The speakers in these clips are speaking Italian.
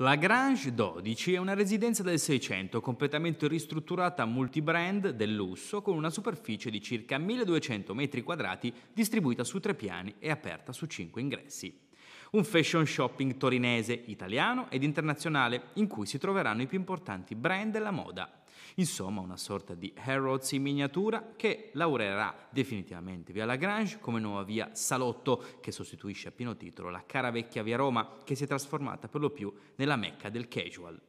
La Grange 12 è una residenza del 600 completamente ristrutturata multibrand del lusso con una superficie di circa 1200 m2 distribuita su tre piani e aperta su cinque ingressi un fashion shopping torinese, italiano ed internazionale, in cui si troveranno i più importanti brand della moda. Insomma, una sorta di Harrods in miniatura che laurerà definitivamente via Lagrange come nuova via Salotto, che sostituisce a pieno titolo la cara vecchia via Roma, che si è trasformata per lo più nella mecca del casual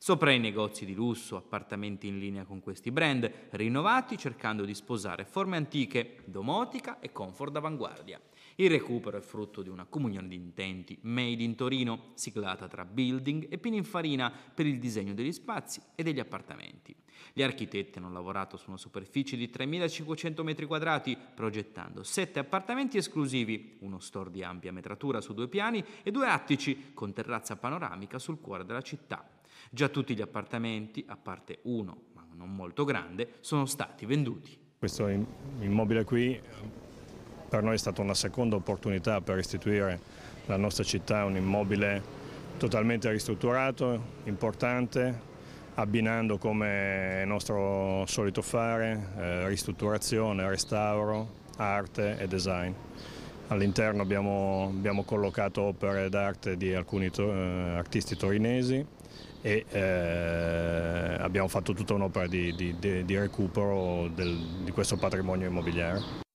sopra i negozi di lusso, appartamenti in linea con questi brand, rinnovati cercando di sposare forme antiche, domotica e comfort d'avanguardia. Il recupero è frutto di una comunione di intenti made in Torino, siglata tra building e Pininfarina per il disegno degli spazi e degli appartamenti. Gli architetti hanno lavorato su una superficie di 3.500 m2, progettando sette appartamenti esclusivi, uno store di ampia metratura su due piani e due attici con terrazza panoramica sul cuore della città. Già tutti gli appartamenti, a parte uno, ma non molto grande, sono stati venduti. Questo immobile qui per noi è stata una seconda opportunità per restituire la nostra città un immobile totalmente ristrutturato, importante, abbinando come è nostro solito fare eh, ristrutturazione, restauro, arte e design. All'interno abbiamo, abbiamo, collocato opere d'arte di alcuni to eh, artisti torinesi e eh, abbiamo fatto tutta un'opera di, di, di recupero del, di questo patrimonio immobiliare.